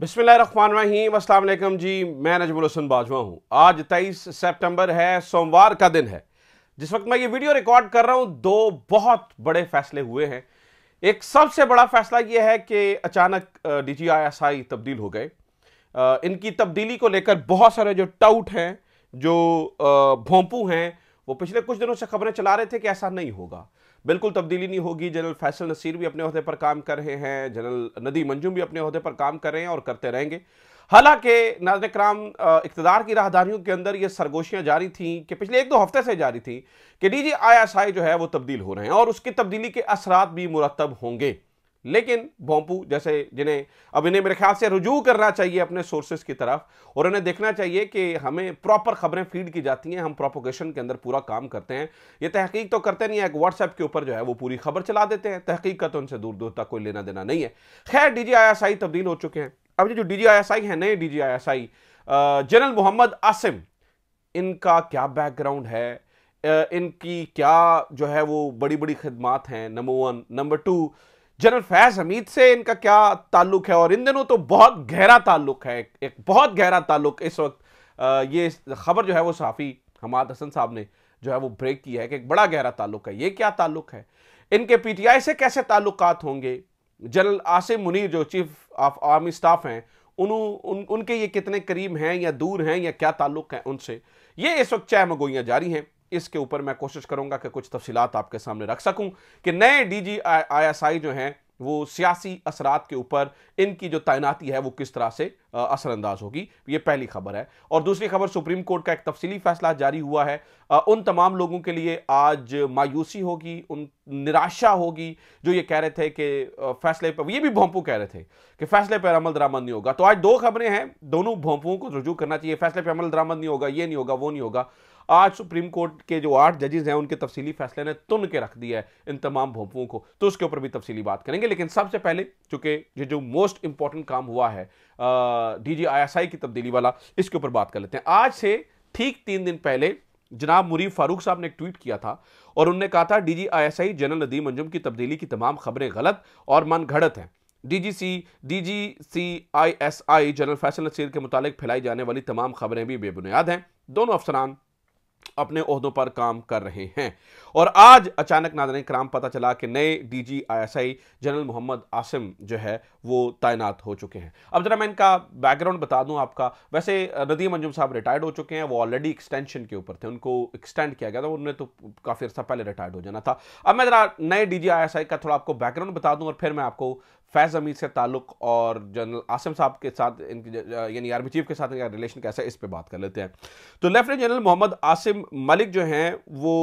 बिस्मिल्लाहिर्रहमानिर्रहीम अस्सलाम वालेकुम जी मैं नजमुल हसन बाजवा हूँ आज 23 सितंबर है सोमवार का दिन है जिस वक्त मैं ये वीडियो रिकॉर्ड कर रहा हूँ दो बहुत बड़े फैसले हुए हैं एक सबसे बड़ा फैसला ये है कि अचानक D G I S I तब्दील हो गए इनकी तब्दीली को लेकर बहुत सारे जो टाउट हैं जो भोंपू हैं वो पिछले कुछ दिनों से खबरें चला रहे थे कि ऐसा नहीं होगा बिल्कुल तब्दीली नहीं होगी जनरल फैसल नसीर भी अपने अहदे पर काम कर रहे हैं जनरल नदी मंजूम भी अपने अहदे पर काम कर रहे हैं और करते रहेंगे हालांकि नाजन कराम इकतदार की राहदारियों के अंदर ये सरगोशियाँ जारी थी कि पिछले एक दो हफ्ते से जारी थी कि D G I S I जो है वो तब्दील हो रहे हैं और उसकी तब्दीली के असरात भी मुरतब होंगे लेकिन भोंपू जैसे जिन्हें अब इन्हें मेरे ख्याल से रुजू करना चाहिए अपने सोर्सेज की तरफ और इन्हें देखना चाहिए कि हमें प्रॉपर खबरें फीड की जाती हैं हम प्रोपोगेशन के अंदर पूरा काम करते हैं ये तहकीक तो करते नहीं है एक व्हाट्सएप के ऊपर जो है वो पूरी खबर चला देते हैं तहकीक का तो उनसे दूर दूर तक कोई लेना देना नहीं है खैर डी जी तब्दील हो चुके हैं अब ये जो डी जी हैं नए D G general Mohammad Asim इनका क्या बैकग्राउंड है इनकी क्या जो है वो बड़ी बड़ी खदमात हैं number one number two general Faiz Hameed से इनका क्या ताल्लुक है और इन दिनों तो बहुत गहरा ताल्लुक है एक बहुत गहरा ताल्लुक इस वक्त ये खबर जो है वो साफ़ी हमाद हसन साहब ने जो है वो ब्रेक किया है कि एक बड़ा गहरा ताल्लुक है ये क्या ताल्लुक है इनके पीटीआई से कैसे ताल्लुक होंगे जनरल आसिम मुनीर जो चीफ ऑफ आर्मी स्टाफ हैं उन, उन उनके ये कितने करीब हैं या दूर हैं या क्या ताल्लुक हैं उनसे ये इस वक्त चाय मगोइयाँ जारी हैं इसके ऊपर मैं कोशिश करूंगा कि कुछ तफसीत आपके सामने रख सकूं कि नए D ji I S I जो हैं वो सियासी असरात के ऊपर इनकी जो तैनाती है वो किस तरह से असरअंदाज होगी ये पहली खबर है और दूसरी खबर सुप्रीम कोर्ट का एक तफसीली फैसला जारी हुआ है उन तमाम लोगों के लिए आज मायूसी होगी उन निराशा होगी जो ये कह रहे थे कि फैसले पर ये भी भोंपू कह रहे थे कि फैसले पर अमल दरामद नहीं होगा तो आज दो खबरें हैं दोनों भोंपुओं को रजू करना चाहिए फैसले पर अमल दरामद नहीं होगा ये नहीं होगा वो नहीं होगा आज सुप्रीम कोर्ट के जो आठ जजेज हैं उनके तफसीली फैसले ने तुन के रख दिया है इन तमाम भोंपुओं को तो उसके ऊपर भी तफसीली बात करेंगे लेकिन सबसे पहले चूंकि ये जो मोस्ट इंपॉर्टेंट काम हुआ है D G I S I की तब्दीली वाला इसके ऊपर बात कर लेते हैं आज से ठीक तीन दिन पहले जनाब मुरीफ फारूक साहब ने एक ट्वीट किया था और उनने कहा था D I general Nadeem Anjum की तब्दीली की तमाम खबरें गलत और मन घड़त हैं DGC I general Faisal Naseer के मुतालिक फैलाई जाने वाली तमाम खबरें भी बेबुनियाद हैं दोनों अफसरान अपने अहदों पर काम कर रहे हैं और आज अचानक नादन कराम पता चला कि नए DG ISI general Mohammad Asim जो है वो तैनात हो चुके हैं अब जरा मैं इनका बैकग्राउंड बता दूं आपका वैसे नदीम अंजुम साहब रिटायर्ड हो चुके हैं वो ऑलरेडी एक्सटेंशन के ऊपर थे उनको एक्सटेंड किया गया था उन्होंने तो काफ़ी अर्सा पहले रिटायर्ड हो जाना था अब मैं जरा नए डी जी का थोड़ा आपको बैकग्राउंड बता दूँ और फिर मैं आपको फैज़ अमीर से ताल्लुक और जनरल आसिम साहब के साथ इनकी यानी आर्मी चीफ के साथ इनका रिलेशन कैसा है इस पर बात कर लेते हैं तो लेफ्टिनेंट जनरल मोहम्मद आसिम मलिक जो हैं वो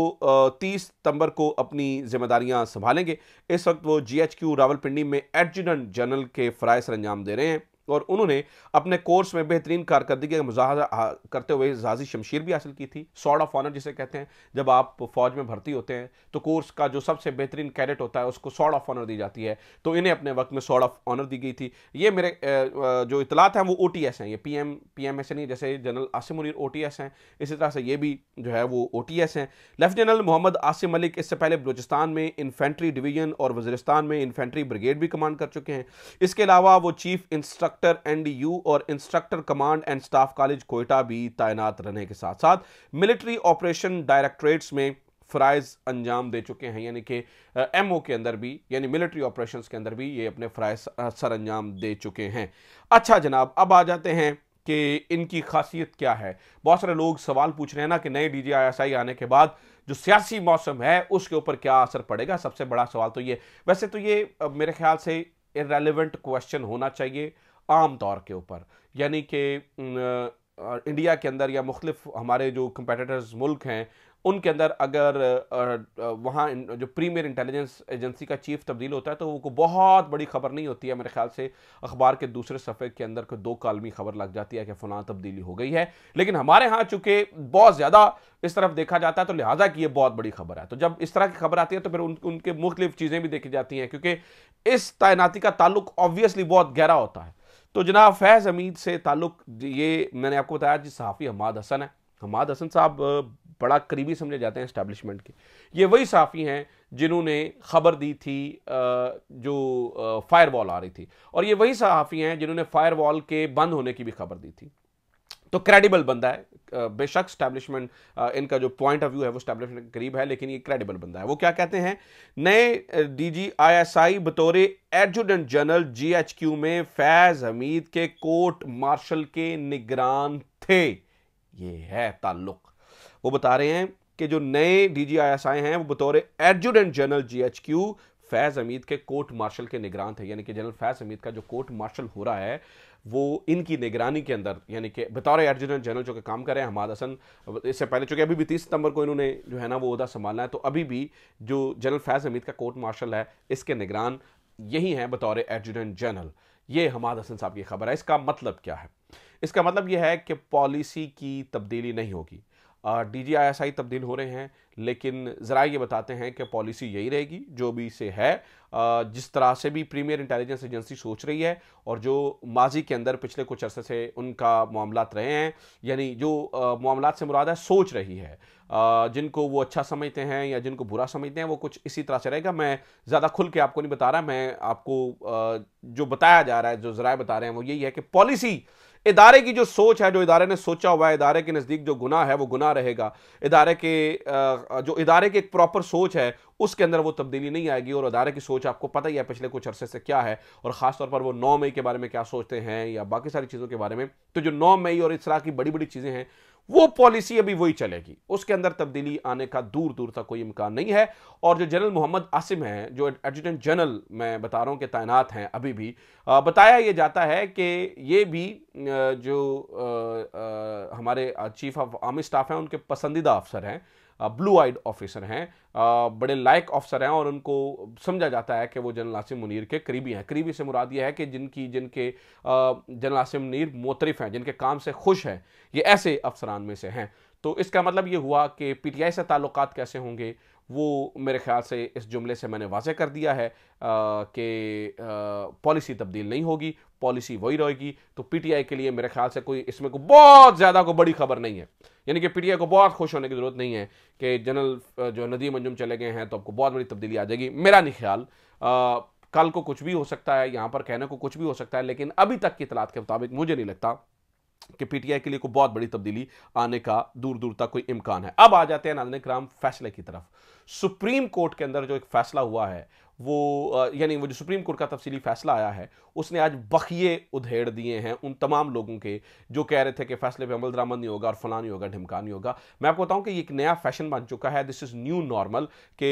तीस सितंबर को अपनी जिम्मेदारियां संभालेंगे इस वक्त वो जी एच क्यू रावलपिंडी में एडजुटेंट जनरल के फ़रज़ सर अंजाम दे रहे हैं और उन्होंने अपने कोर्स में बेहतरीन कारकर्दगी का मुजाहरा करते हुए जाजी शमशीर भी हासिल की थी सॉर्ड ऑफ ऑनर जिसे कहते हैं जब आप फौज में भर्ती होते हैं तो कोर्स का जो सबसे बेहतरीन कैडेट होता है उसको सॉर्ड ऑफ ऑनर दी जाती है तो इन्हें अपने वक्त में सॉर्ड ऑफ ऑनर दी गई थी ये मेरे जो इतलात हैं वो ओ टी एस हैं ये P M P M S नहीं जैसे general Asim Munir O T S हैं इसी तरह से ये भी जो है वो ओ टी एस हैं लेफ्ट जनरल मोहम्मद आसिम मलिक इससे पहले बलोचिस्तान में इन्फेंट्री डिवीजन और वजरिस्तान में इन्फेंट्री ब्रिगेड भी कमांड कर चुके हैं इसके अलावा वो चीफ इंस्ट्रक्टर इंस्ट्रक्टर एनडीयू और instructor command and staff college Quetta भी तैनात रहने के साथ साथ मिलिट्री ऑपरेशन डायरेक्टरेट्स में फ्राइज अंजाम दे चुके हैं यानी कि एम के अंदर भी यानी मिलिट्री ऑपरेशन के अंदर भी ये अपने फ्राइज सर अंजाम दे चुके हैं अच्छा जनाब अब आ जाते हैं कि इनकी खासियत क्या है बहुत सारे लोग सवाल पूछ रहे हैं ना कि नए D ji I S I आने के बाद जो सियासी मौसम है उसके ऊपर क्या असर पड़ेगा सबसे बड़ा सवाल तो ये वैसे तो ये मेरे ख्याल से इरेलीवेंट क्वेश्चन होना चाहिए आम तौर के ऊपर यानी कि इंडिया के अंदर या मुख्तफ हमारे जो कंपेटिटर्स मुल्क हैं उनके अंदर अगर वहाँ जो प्रीमियर इंटेलिजेंस एजेंसी का चीफ तब्दील होता है तो वो बहुत बड़ी खबर नहीं होती है मेरे ख्याल से अखबार के दूसरे सफ़े के अंदर कोई दो कालमी खबर लग जाती है कि फ़लाँ तब्दीली हो गई है लेकिन हमारे यहाँ चूँकि बहुत ज़्यादा इस तरफ देखा जाता है तो लिहाजा कि ये बहुत बड़ी खबर है तो जब इस तरह की खबर आती है तो फिर उन, उनके मुख्तफ चीज़ें भी देखी जाती हैं क्योंकि इस तैनाती का ताल्लुक ऑब्वियसली बहुत गहरा होता है तो जनाब फैज़ हमीद से ताल्लुक ये मैंने आपको बताया जी सहाफ़ी हमाद हसन है हमाद हसन साहब बड़ा करीबी समझे जाते हैं इस्टेबलिशमेंट के ये वही सहाफ़ी हैं जिन्होंने ख़बर दी थी जो फायर वॉल आ रही थी और ये वही सहाफ़ी हैं जिन्होंने फायर वॉल के बंद होने की भी खबर दी थी तो क्रेडिबल बंदा है बेशक स्टैब्लिशमेंट इनका जो पॉइंट ऑफ व्यू है वो स्टैब्लिशमेंट करीब है लेकिन ये क्रेडिबल बंदा है वो क्या कहते हैं नए डीजीआईएसआई बतौरे एडजुटेंट जनरल जीएचक्यू में फैज हमीद के कोर्ट मार्शल के निगरान थे ये है ताल्लुक वो बता रहे हैं कि जो नए आई हैं वो बतौरे adjutant general GHQ Faiz Hameed के कोर्ट मार्शल के निगरान थे यानी कि जनरल फैज़ हमीद का जो कोर्ट मार्शल हो रहा है वो इनकी निगरानी के अंदर यानी कि बतौर एडजुटेंट जनरल जो कि काम कर रहे हैं हमाद हसन इससे पहले चूँकि अभी भी तीस सितंबर को इन्होंने जो है ना वो अहदा संभालना है तो अभी भी जो जनरल फैज़ हमीद का कोर्ट मार्शल है इसके निगरान यही हैं बतौर एडजुटेंट जनरल ये हमाद हसन साहब की खबर है इसका मतलब क्या है इसका मतलब यह है कि पॉलिसी की तब्दीली नहीं होगी D G I S I तब्दील हो रहे हैं लेकिन ज़रा ये बताते हैं कि पॉलिसी यही रहेगी जो भी इसे है जिस तरह से भी प्रीमियर इंटेलिजेंस एजेंसी सोच रही है और जो माजी के अंदर पिछले कुछ अरसे से उनका मामला रहे हैं यानी जो मामला से मुराद है सोच रही है जिनको वो अच्छा समझते हैं या जिनको बुरा समझते हैं वो कुछ इसी तरह से रहेगा मैं ज़्यादा खुल के आपको नहीं बता रहा मैं आपको जो बताया जा रहा है जो ज़रा बता रहे हैं वो यही है कि पॉलिसी इदारे की जो सोच है जो इदारे ने सोचा हुआ है इदारे के नज़दीक जो गुनाह है वो गुनाह रहेगा इदारे के जो इदारे की एक प्रॉपर सोच है उसके अंदर वो तब्दीली नहीं आएगी और अदारे की सोच आपको पता ही है पिछले कुछ अरसे से क्या है और ख़ासतौर पर वो नौ मई के बारे में क्या सोचते हैं या बाकी सारी चीज़ों के बारे में तो जो नौ मई और इस तरह की बड़ी बड़ी चीज़ें हैं वो पॉलिसी अभी वही चलेगी उसके अंदर तब्दीली आने का दूर दूर तक कोई इम्कान नहीं है और जो जनरल मोहम्मद आसिम हैं जो एडजुटेंट जनरल मैं बता रहा हूँ कि तैनात हैं अभी भी आ, बताया ये जाता है कि ये भी जो आ, आ, हमारे चीफ ऑफ आर्मी स्टाफ हैं उनके पसंदीदा अफसर हैं ब्लू आइड ऑफिसर हैं बड़े लायक ऑफिसर हैं और उनको समझा जाता है कि वो जनरल आसिम मुनीर के करीबी हैं करीबी से मुराद ये है कि जिनकी जिनके जनरल आसिम मुनीर मोतरफ हैं जिनके काम से खुश हैं ये ऐसे अफसरान में से हैं तो इसका मतलब ये हुआ कि पीटीआई से ताल्लुक कैसे होंगे वो मेरे ख्याल से इस जुमले से मैंने वाजह कर दिया है कि पॉलिसी तब्दील नहीं होगी पॉलिसी वही रहेगी तो पीटीआई के लिए मेरे ख्याल से कोई इसमें को बहुत ज़्यादा कोई बड़ी खबर नहीं है यानी कि पीटीआई को बहुत खुश होने की ज़रूरत नहीं है कि जनरल जो नदीम अंजुम चले गए हैं तो आपको बहुत बड़ी तब्दीली आ जाएगी मेरा नहीं ख्याल आ, कल को कुछ भी हो सकता है यहाँ पर कहने को कुछ भी हो सकता है लेकिन अभी तक की इतलात के मुताबिक मुझे नहीं लगता कि पीटीआई के लिए कोई बहुत बड़ी तब्दीली आने का दूर दूर तक कोई इम्कान है अब आ जाते हैं नाजन कराम फैसले की तरफ सुप्रीम कोर्ट के अंदर जो एक फैसला हुआ है वो यानी वो जो सुप्रीम कोर्ट का तफसीली फैसला आया है उसने आज बखिए उधेड़ दिए हैं उन तमाम लोगों के जो कह रहे थे कि फैसले पे अमल दरामद नहीं होगा और फला नहीं होगा ढिमका नहीं होगा मैं आपको बताऊं कि ये एक नया फैशन बन चुका है दिस इज़ न्यू नॉर्मल के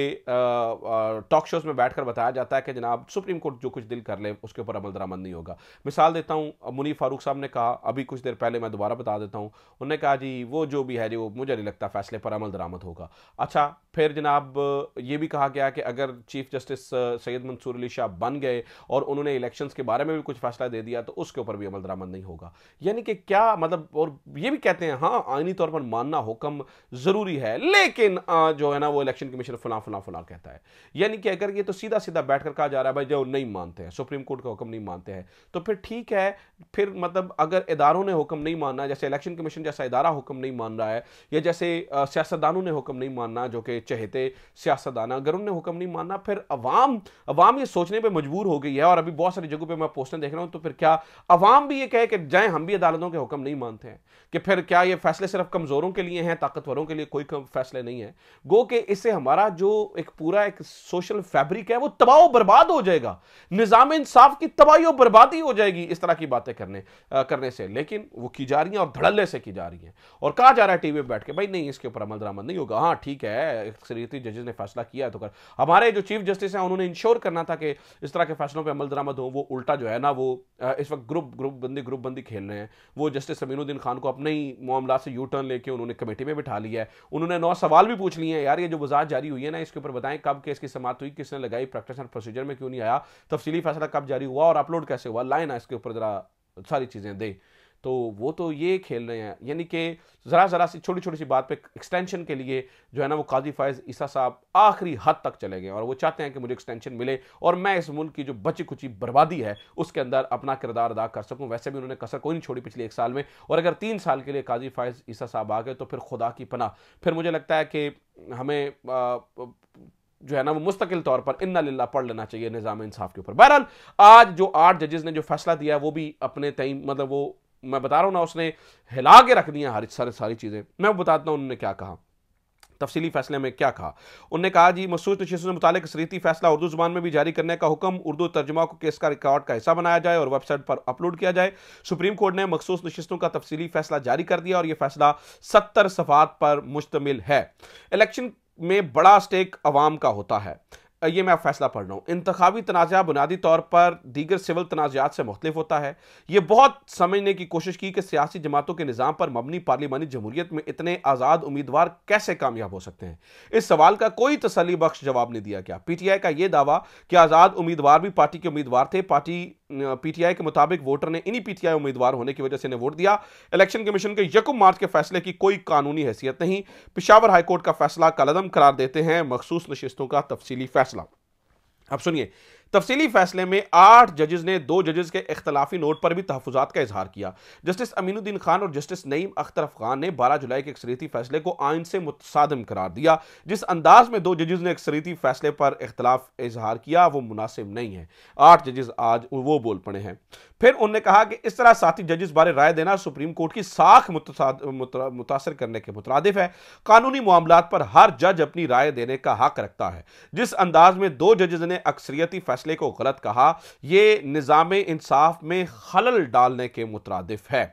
टॉक शोज़ में बैठकर बताया जाता है कि जनाब सुप्रीम कोर्ट जो कुछ दिल कर ले उसके ऊपर अमल दरामद नहीं होगा मिसाल देता हूँ मुनी फारूक साहब ने कहा अभी कुछ देर पहले मैं दोबारा बता देता हूँ उन्होंने कहा जी वो जो भी है जी वो मुझे नहीं लगता फैसले पर अमल दरामद होगा अच्छा फिर जनाब साहब ये भी कहा गया कि अगर चीफ जस्टिस सैयद मंसूर अली शाह बन गए और उन्होंने इलेक्शन के बारे में भी कुछ फैसला दे दिया तो उसके ऊपर भी अमल दरामद नहीं होगा यानी कि क्या मतलब और ये भी कहते हैं हाँ आइनी तौर पर मानना हुक्म ज़रूरी है लेकिन जो है ना वो इलेक्शन कमीशन फलां फलां फलां कहता है यानी कि अगर ये तो सीधा सीधा बैठ कर कहा जा रहा है भाई जो नहीं मानते हैं सुप्रीम कोर्ट का हुक्म नहीं मानते हैं तो फिर ठीक है फिर मतलब अगर इदारों ने हुक्म नहीं मानना जैसे इलेक्शन कमीशन जैसा इदारा हुक्म नहीं मान रहा है या जैसे सियासतदानों ने हुक्म नहीं मानना जो कि चहेते सियासतदान अगर उनने हुक्म नहीं माना फिर अवाम अवाम ये सोचने पर मजबूर हो गई है और अभी बहुत सारी जगहों पर मैं पोस्टें देख रहा हूँ तो फिर क्या अवाम भी ये कहे कि जाए हम भी अदालतों के हुक्म नहीं मानते हैं कि फिर क्या ये फैसले सिर्फ कमज़ोरों के लिए हैं ताकतवरों के लिए कोई फैसले नहीं है गो कि इससे हमारा जो एक पूरा एक सोशल फैब्रिक है वो तबाह बर्बाद हो जाएगा निज़ाम इंसाफ की तबाही और बर्बादी हो जाएगी इस तरह की बातें करने आ, करने से लेकिन वो की जा रही हैं और धड़ल्ले से की जा रही हैं और कहा जा रहा है टीवी पर बैठ के भाई नहीं इसके ऊपर अमल दरामद नहीं होगा हाँ ठीक है जजेस ने फैसला किया है तो कर हमारे जो चीफ जस्टिस हैं उन्होंने इंश्योर करना था कि इस तरह के फैसलों पर अमल दरामद हो वो उल्टा जो है ना वो इस वक्त ग्रुप ग्रुप बंदी ग्रुप बंदी खेल रहे हैं वो जस्टिस समीनुद्दीन खान को अपने ही मामला से यू टर्न लेके उन्होंने कमेटी में बिठा लिया है उन्होंने नौ सवाल भी पूछ लिए हैं यार ये जो वजात जारी हुई है ना इसके ऊपर बताएं कब केस की समाप्त हुई किसने लगाई प्रैक्टिस एंड प्रोसीजर में क्यों नहीं आया तफसीली फैसला कब जारी हुआ और अपलोड कैसे हुआ लाइन इसके ऊपर जरा सारी चीज़ें दें तो वो तो ये खेल रहे हैं यानी कि ज़रा ज़रा सी छोटी छोटी सी बात पे एक्सटेंशन के लिए जो है ना वो काजी फायज ईसा साहब आखिरी हद तक चले गए और वो चाहते हैं कि मुझे एक्सटेंशन मिले और मैं इस मुल्क की जो बची कुची बर्बादी है उसके अंदर अपना किरदार अदा कर सकूँ वैसे भी उन्होंने कसर कोई नहीं छोड़ी पिछले एक साल में और अगर तीन साल के लिए काजी फायज ईसा साहब आ गए तो फिर खुदा की पना फिर मुझे लगता है कि हमें जो है ना वो मुस्तकिल तौर पर इन्ना लिल्ला पढ़ लेना चाहिए निज़ाम इंसाफ के ऊपर बहरहाल आज जो आठ जजेज ने जो फैसला दिया वो भी अपने तय मतलब वो मैं बता रहा हूं ना उसने हिला के रख दिया हर सारे सारी चीज़ें मैं बताता हूं उन्होंने क्या कहा तफसीली फैसले में क्या कहा उन्होंने कहा जी मसूस नशीस से मुतल सरीती फैसला उर्दू जबान में भी जारी करने का हुक्म उर्दू तर्जमा को केस का रिकॉर्ड का हिस्सा बनाया जाए और वेबसाइट पर अपलोड किया जाए सुप्रीम कोर्ट ने मखसूस नशस्तों का तफसीली फैसला जारी कर दिया और यह फैसला सत्तर सफात पर मुश्तमिल है इलेक्शन में बड़ा स्टेक अवाम का होता है ये मैं फैसला पढ़ रहा हूँ इंतवी तनाज़ा बुनियादी तौर पर दीगर सिविल तनाज़ात से मुख्तफ होता है ये बहुत समझने की कोशिश की कि सियासी जमातों के निज़ाम पर मबनी पार्लिमानी जमहूरीत में इतने आज़ाद उम्मीदवार कैसे कामयाब हो सकते हैं इस सवाल का कोई तसली बख्श जवाब नहीं दिया गया पी टी आई का ये दावा कि आज़ाद उम्मीदवार भी पार्टी के उम्मीदवार थे पार्टी पी टी आई के मुताबिक वोटर ने इन्हीं पी टी आई उम्मीदवार होने की वजह से इन्हें वोट दिया इलेक्शन कमीशन के यकुम मार्च के फैसले की कोई कानूनी हैसियत नहीं पिशावर हाईकोर्ट का फैसला कलदम करार देते हैं मखसूस नशस्तों का तफसीली फैसला फैसला अब सुनिए तफसीली फैसले में आठ जजेज ने दो जजेस के अख्तिलाफी नोट पर भी तहफात का इजहार किया जस्टिस अमीनुद्दीन खान और जस्टिस नईम अख्तर अफगान ने बारह जुलाई के अक्सरीती फैसले को आइन से मुतसादम करार दिया जिस अंदाज में दो जजेज ने अक्सरीती फैसले पर अख्तलाफ इजहार किया वो मुनासिब नहीं है आठ जजेज आज वो बोल पड़े हैं फिर उन्होंने कहा कि इस तरह साथी जजेस बारे राय देना सुप्रीम कोर्ट की साख मुतासर करने के मुतरद है कानूनी मामला पर हर जज अपनी राय देने का हक रखता है जिस अंदाज में दो जजेज ने अक्सरियती फैसले फैसले को गलत कहा यह निज़ाम इंसाफ में खलल डालने के मुतरदफ है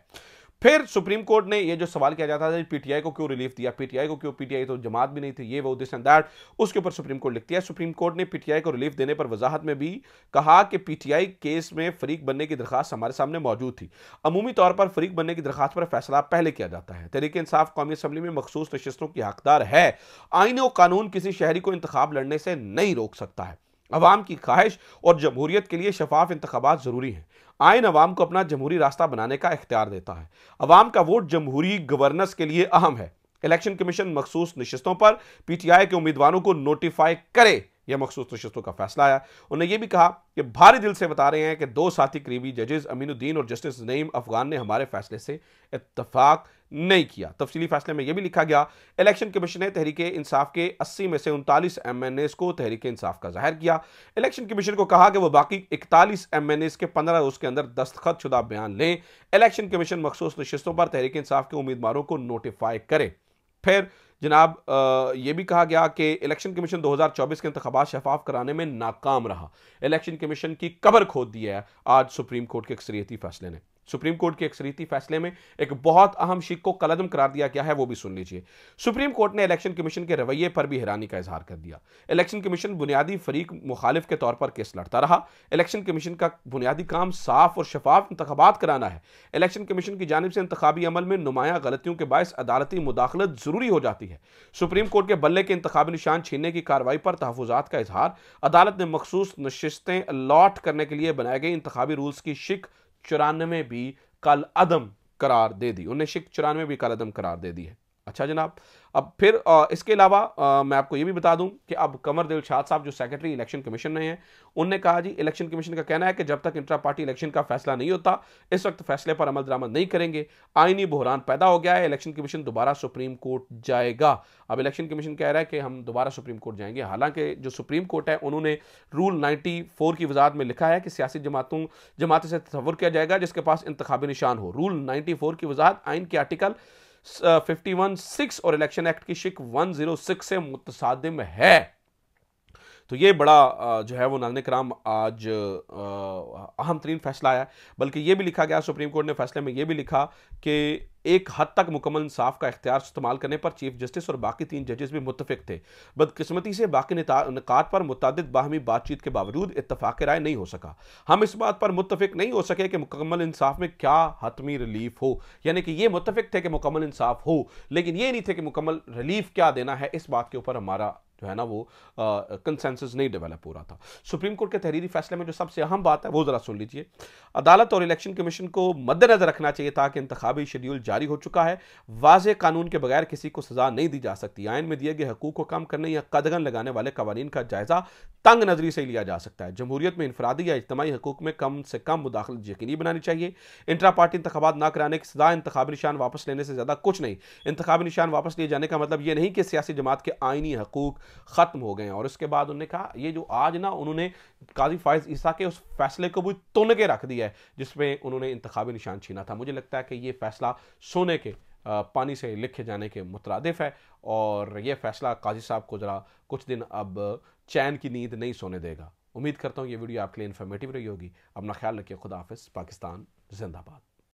फिर सुप्रीम कोर्ट ने ये जो सवाल किया जाता था पीटीआई को क्यों रिलीफ दिया पीटीआई को क्यों पीटीआई तो जमात भी नहीं थी ये वो दिस एंड दैट उसके ऊपर सुप्रीम कोर्ट लिखती है सुप्रीम कोर्ट ने पीटीआई को रिलीफ देने पर वजाहत में भी कहा कि पीटीआई केस में फरीक बनने की दरखास्त हमारे सामने मौजूद थी अमूमी तौर पर फरीक बनने की दरखास्त पर फैसला पहले किया जाता है तरीके इंसाफ कौमी असम्बली में मखसूस नशस्तों की हकदार है आइन व कानून किसी शहरी को इंतबाब लड़ने से नहीं रोक सकता है अवाम की ख्वाहिश और जमहूरीत के लिए शफाफ इंतबात ज़रूरी हैं आयन अवाम को अपना जमहूरी रास्ता बनाने का इख्तियार देता है अवाम का वोट जमहूरी गवर्नेंस के लिए अहम है इलेक्शन कमीशन मखसूस नशस्तों पर पी टी आई के उम्मीदवारों को नोटिफाई करे यह मखसूस नशस्तों का फैसला आया उन्होंने यह भी कहा कि भारी दिल से बता रहे हैं कि दो साथी करीबी जजेज अमीनुद्दीन और जस्टिस नईम अफगान ने हमारे फैसले से इतफाक़ नहीं किया तफसीली फैसले में यह भी लिखा गया इलेक्शन कमीशन ने तहरीक इंसाफ के अस्सी में से उनतालीस एम एन एस को तहरीक इंसाफ का जाहिर किया इलेक्शन कमीशन को कहा कि वह बाकी इकतालीस एम एन एस के पंद्रह रोज के अंदर दस्तखत शुदा बयान लें इलेक्शन कमीशन मखसूस नशस्तों पर तहरीक इंसाफ के उम्मीदवारों को नोटिफाई करे फिर जनाब यह भी कहा गया कि इलेक्शन कमीशन 2024 के इंतबा शफाफ कराने में नाकाम रहा इलेक्शन कमीशन की कबर खोद दी है आज सुप्रीम कोर्ट के अक्सरियती फैसले ने सुप्रीम कोर्ट के एक फैसले में एक बहुत अहम शिक को कलदम करार दिया गया है वो भी सुन लीजिए सुप्रीम कोर्ट ने इलेक्शन कमीशन के रवैये पर भी हैरानी का इजहार कर दिया इलेक्शन कमीशन बुनियादी फरीक मुखालिफ के तौर पर केस लड़ता रहा इलेक्शन कमीशन का बुनियादी काम साफ और शफाफ इंतबात कराना है इलेक्शन कमीशन की जानब से इंतबी अमल में नुमाया गलतियों के बायस अदालती मुदाखलत जरूरी हो जाती है सुप्रीम कोर्ट के बल्ले के इंतबी निशान छीनने की कार्रवाई पर तहफात का इजहार अदालत ने मखसूस नशस्तें अलॉट करने के लिए बनाए गए इंतबी रूल्स की शिक चौरानवे भी कल अदम करार दे दी उन्हें शिक चौरानवे भी कल अदम करार दे दी है अच्छा जनाब अब फिर इसके अलावा मैं आपको ये भी बता दूं कि अब कमर दिल शाह साहब जो सेक्रेटरी इलेक्शन कमीशन रहे हैं उनने कहा जी इलेक्शन कमीशन का कहना है कि जब तक इंट्रा पार्टी इलेक्शन का फैसला नहीं होता इस वक्त फैसले पर अमल दरामद नहीं करेंगे आइनी बहरान पैदा हो गया है इलेक्शन कमीशन दोबारा सुप्रीम कोर्ट जाएगा अब इलेक्शन कमीशन कह रहा है कि हम दोबारा सुप्रीम कोर्ट जाएंगे हालांकि जो सुप्रीम कोर्ट है उन्होंने रूल नाइन्टी की वजात में लिखा है कि सियासी जमातों जमातें से तस्वर किया जाएगा जिसके पास इंतबी निशान हो रूल नाइन्टी की वजात आइन के आर्टिकल फिफ्टी वन सिक्स और इलेक्शन एक्ट की शिक वन जीरो सिक्स से मुतसादिम है तो ये बड़ा जो है वो नाजन कराम आज अहम तरीन फैसला आया बल्कि ये भी लिखा गया सुप्रीम कोर्ट ने फैसले में ये भी लिखा कि एक हद तक मुकम्मल इंसाफ का इख्तियार इस्तेमाल करने पर चीफ जस्टिस और बाकी तीन जजेस भी मुतफिक थे बदकस्मती से बाकी निकात पर मुतद बाहमी बातचीत के बावजूद इतफाक़ राय नहीं हो सका हम इस बात पर मुतफिक नहीं हो सके कि मुकम्मल इंसाफ में क्या हतमी रिलीफ हो यानी कि ये मुतफिक थे कि मुकम्मल इंसाफ हो लेकिन ये नहीं थे कि मुकम्मल रिलीफ क्या देना है इस बात के ऊपर हमारा जो है ना वो कंसेंसस नहीं डेवलप हो रहा था सुप्रीम कोर्ट के तहरीरी फैसले में जो सबसे अहम बात है वो ज़रा सुन लीजिए अदालत और इलेक्शन कमीशन को मद्देनजर रखना चाहिए था कि इंतबी शेड्यूल जारी हो चुका है वाज कानून के बगैर किसी को सजा नहीं दी जा सकती आयन में दिए गए हकूक को कम करने या कदगन लगाने वाले कवानीन का जायजा तंग नजरी से लिया जा सकता है जमहूरियत में इनफरादी या इज्तमी हकूक में कम से कम मुदाखल यकीनी बनानी चाहिए इंट्रा पार्टी इंतबात ना कराने की सजा इंतबी निशान वापस लेने से ज़्यादा कुछ नहीं इंतबी निशान वापस लिए जाने का मतलब ये नहीं कि सियासी जमात के आइनी हकूक ख़त्म हो गए हैं और इसके बाद उन्होंने कहा ये जो आज ना उन्होंने काजी फायज़ ईसा के उस फैसले को भी तुन के रख दिया है जिसमें उन्होंने इंतबी निशान छीना था मुझे लगता है कि ये फ़ैसला सोने के पानी से लिखे जाने के मुतरदफ़ है और यह फ़ैसला काजी साहब को ज़रा कुछ दिन अब चैन की नींद नहीं सोने देगा उम्मीद करता हूँ ये वीडियो आपके लिए इन्फॉर्मेटिव रही होगी अपना ख्याल रखिए खुदाफिस पाकिस्तान जिंदाबाद